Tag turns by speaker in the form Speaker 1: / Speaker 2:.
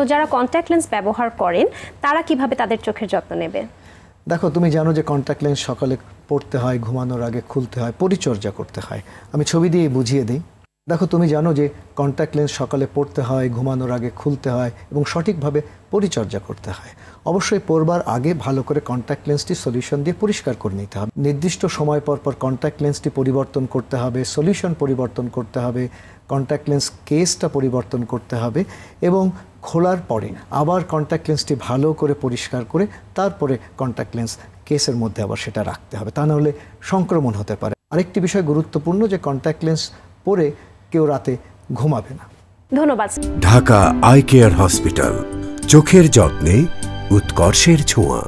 Speaker 1: তো যারা contact lens ব্যবহার করেন তারা কিভাবে তাদের চোখের যত্ন নেবে
Speaker 2: দেখো তুমি জানো যে কন্ট্যাক্ট লেন্স সকালে পড়তে হয় ঘুমানোর আগে খুলতে হয় পরিচর্যা করতে হয় আমি ছবি দিয়ে বুঝিয়ে দিই দেখো তুমি জানো যে কন্ট্যাক্ট লেন্স সকালে পড়তে হয় ঘুমানোর আগে খুলতে হয় এবং সঠিকভাবে পরিচর্যা করতে হয় অবশ্যই পড়বার আগে ভালো করে কন্ট্যাক্ট লেন্সটি সলিউশন দিয়ে পরিষ্কার করে নিতে হবে নির্দিষ্ট সময় পর পর কন্ট্যাক্ট লেন্সটি পরিবর্তন করতে হবে সলিউশন পরিবর্তন করতে হবে কন্ট্যাক্ট লেন্স কেসটা পরিবর্তন করতে হবে এবং খোলার পরে আবার কন্ট্যাক্ট লেন্সটি ভালো করে পরিষ্কার করে তারপরে কন্ট্যাক্ট লেন্স কেসের মধ্যে আবার সেটা রাখতে হবে তা নাহলে সংক্রমণ হতে পারে আরেকটি বিষয় গুরুত্বপূর্ণ যে কন্ট্যাক্ট লেন্স পরে কেউ রাতে ঘুমাবে না ধন্যবাদ
Speaker 3: ঢাকা
Speaker 4: আই কেয়ার হসপিটাল চোখের যত্নে উৎকর্ষের ছোঁয়া